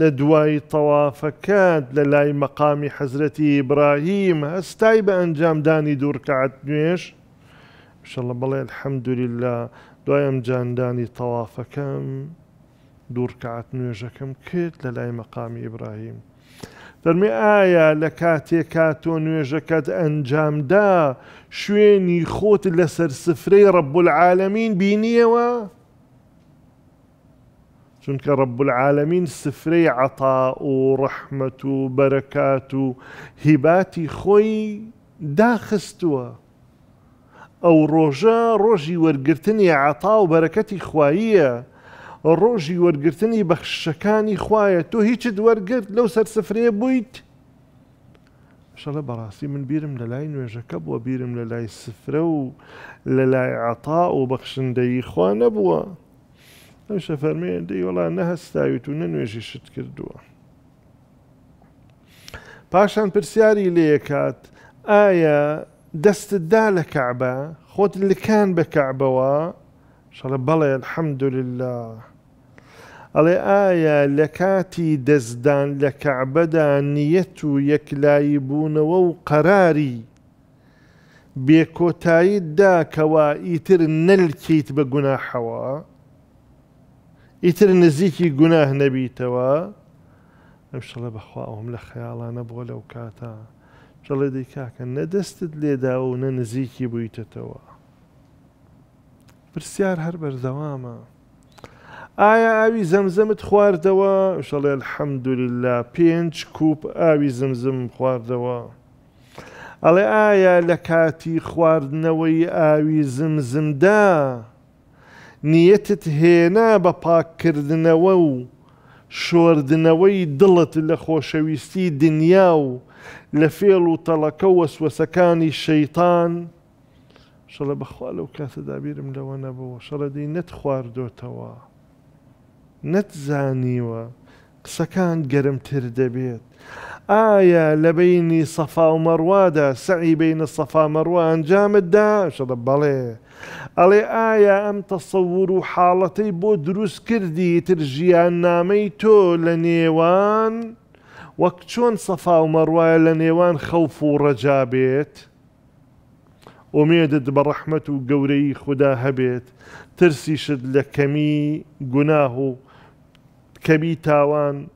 لە دوای تەوافەکەت لە لای مەقامی حەزرەتی ئیبراهیم هەستای بە ئەنجامدانی دوورکات نوێش شڵە بڵێ حەمدوری لە دوای ئەمجاندانی تەوافەکەم دوورکات نوێژەکەم کرد لە لای مەقامی ئیبراهیم. فەرمی ئایا لە کاتێک کاتۆ نوێژەکەت ئەنجامدا شوێنی خۆت لەسەر سفرەی ڕەبولعاالەمین بینیەوە؟ شنك رب العالمين سفري عطاء ورحمة وبركات هباتي خوي داخستوا أو روجا روجي ورقرتني عطاء وبركتي خوايا روجي ورقرتني بخشكاني خوايا تو وەرگرتنی ورقرت لو سر سفري بويت ان شاء الله براسي من بيرم للاي لای نوێژەکە وبيرم للاي لە وللاي عطاء وبخشن دي خوان ابوه ئەوشە فەرمێن دەی وەڵا نەهستاویت و نەنوێژی شت کردووە. پاشان پرسیاری لێکات ئایا دەستتدا لە کەعبە خۆت لکان بە کەعبەوە شەڵە بەڵێ حەمدولله. ئەڵێ ئایا لە کاتی دەستدان لە کەعبەدا نیەت و یەکلایی بوونەوە و قەراری بێکۆتاییدا کەوا ئیتر نەلکیت بە گوناحەوە ئیتر نزیکی گوناه نەبییتەوە ئەمشڵە بەخواوەم لە خەیاڵانە بۆ لەو کاتە جڵێ دیکاکە نەدەستت لێدا و نە نزیکی بوویتەتەوە پرسیار هەر بەردەوامە ئایا ئاوی زەمزەمت خواردەوە شەڵێ حەمدوللا پێنج کوپ ئاوی زمزم خواردەوە. ئەڵێ ئایا لە کاتی خواردنەوەی ئاوی زمزمدا نیەتت هێنا بە پاکردنەوە و شۆردنەوەی دڵت لە خۆشەویستی دنیا و لە فێڵ و تەڵەکە وەسوەسەکانی شەیتان شەڵە بەخوا لەو کاتە دابیرم لەوە نەبەوە شەڕەدەی نەت خواردۆتەوە نەت زانیوە. قسەکان گەرمتر دەبێت. ئایا لە بینی سەفا و مەڕوادا سەعی بینە سەفا مەڕوە ئەنجامتدا شەدە بەڵێ. ئەڵێ ئایا ئەم تەسەور و حاڵەتەی بۆ دروست کردی تر ژیان نامەی تۆ لە نێوان، وەک چۆن سەفا و مەڕواە لە نێوان خەوف و ڕەجا بێت، ئۆمێدت بە ڕەحمت و گەورەی خوددا هەبێت، ترسیشت لە کەمی گوناه و، کەمی تاوان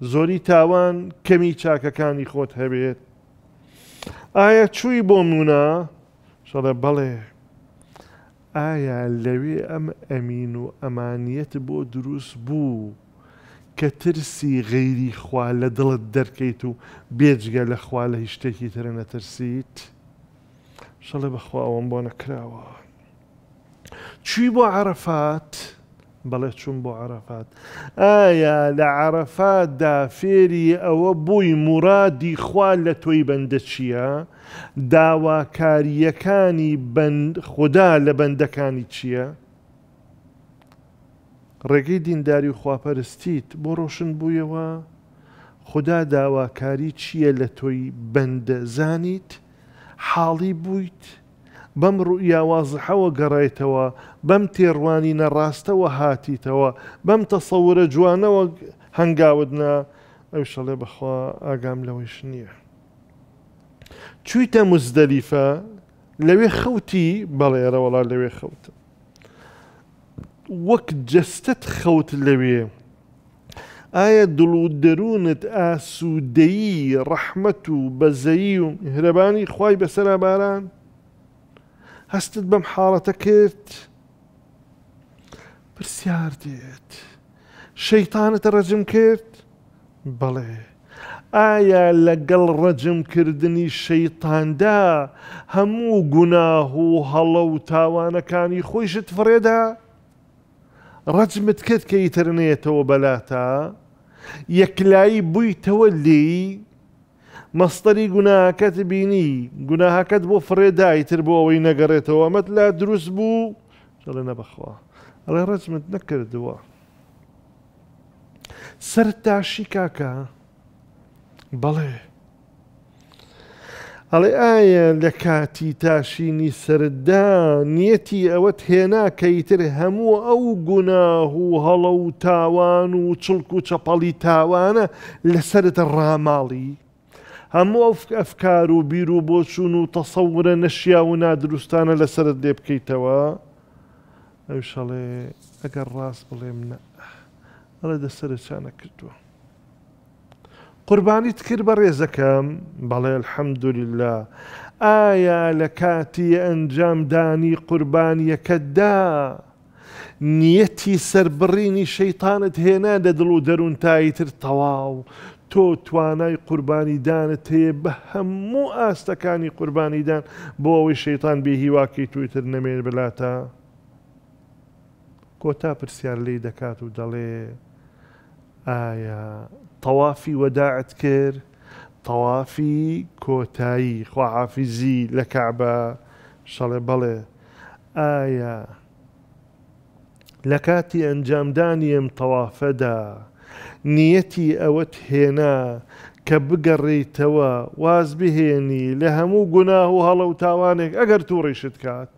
زۆری تاوان کەمی چاکەکانی خۆت هەبێت ئایا چووی بۆ مونە شەڵە بەڵێ ئایا لەوێ ئەم ئەمین و ئەمانیت بۆ دروست بوو کە ترسی غەیری خوا لە دڵت دەرکەیت و بێجگە لە خوا لە هیچشتێکی ترە نەترسیت شەڵێ بەخواوەم بۆ نەکراوە چوی بۆ عرفات؟ بەڵێ چوون بۆ عرفات ئایا لە عرفاتدا فێری ئەوە بووی مورادی خوا لە تۆی بەندە چییە داواکاریەکانی خوددا لە بەندەکانی چییە ڕێگەی دینداری و خواپەرستیت بۆ ڕۆشن بوویەوە خوددا داواکاری چییە لە تۆی بەندە زانیت حاڵی بوویت؟ بەم ڕوئیاوازحەوە گەڕێتەوە بەم تێڕوانی نەڕاستەوە هاتیتەوە بەم تەسەورە جوانەوە هەنگاودنا ئەو شەڵێ بەخوا ئاگام لەوەیش نییە. چویتە مزدەلیفە لەوێ خەوتی بەڵێرە وڵا لەوێ خەوتە. وەک جەستت خەوت لەوێ. ئایا دڵ و دەروونت ئاسوودەیی ڕەحمەت و بەزەیی و هرەبانی خی بەسرە باران؟ هەستت بەم حاڵەتە کرد پرسیار دێت شەیتانتە ڕەجم کرد بەڵێ ئایا لەگەڵ ڕەجمکردنی شەیتاندا هەموو گوناه و هەڵە و تاوانەکانی خۆیشت فرێدا ڕەجمت کرد کە ئیترنێتەوە بەلاتە یەکلایی بوویتەوە لی مەستەری گوناکەت بینی گوناهاکەت بۆ فرێدایتر بۆ ئەوەی نەگەڕێتەوە ئەمەت لا دروست بوو چڵێ نەبەخوا ئەڵێ ڕەچمت نەکردووە سەر تاشی کاکە بەڵێ ئەڵێ ئایا لە کاتی تاشینی سەردا نیەتی ئەوەت هێنا کەیتر هەموو ئەو گوناه و هەڵە و تاوان و چڵک و چەپەڵی تاوانە لەسرت ڕاماڵی هەموو ئەو ئەفکار و بیر و بۆچوون و تەسەورە نەشیا و نادروستانە لەسرت لێ بکەیتەوە ئەو شەڵێ ئەگەر ڕاست بڵێم نە ئەڵێ دەسرە چانە کردووە. قوربانیت کرد بە ڕێزەکەم بەڵێ الحەمدوریلا ئایا لە کاتی ئەنجامدانی قوربانیەکەتدا نیەتی سربڕینی شەیتانت هێنا لە دڵ و دەروونتاییتر تەواو تۆ توانای قوربانیدانت هەیە بە هەموو ئاستەکانی قوربانیدان بۆ ئەوەی شەیتان بێهیواکی تویتر نەمێن بلاتە کۆتا پرسیار لی دەکات و دەڵێ ئایا تەوافی وەداعت کرد تەوافی کۆتایی خواحافیزی لە کعبە شەڵێ بەڵێ ئایا لە کاتی ئەنجامدانی ئەم تەوافەدا نیەتی ئەوەت هێنا کە بگەڕیتەوە واز بهێنی لە هەموو گوناه و هەڵە و تاوانێک ئەگەر تووڕیشت کات.